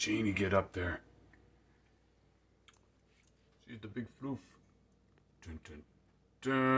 Jeannie get up there? She's the big floof. Dun, dun, dun.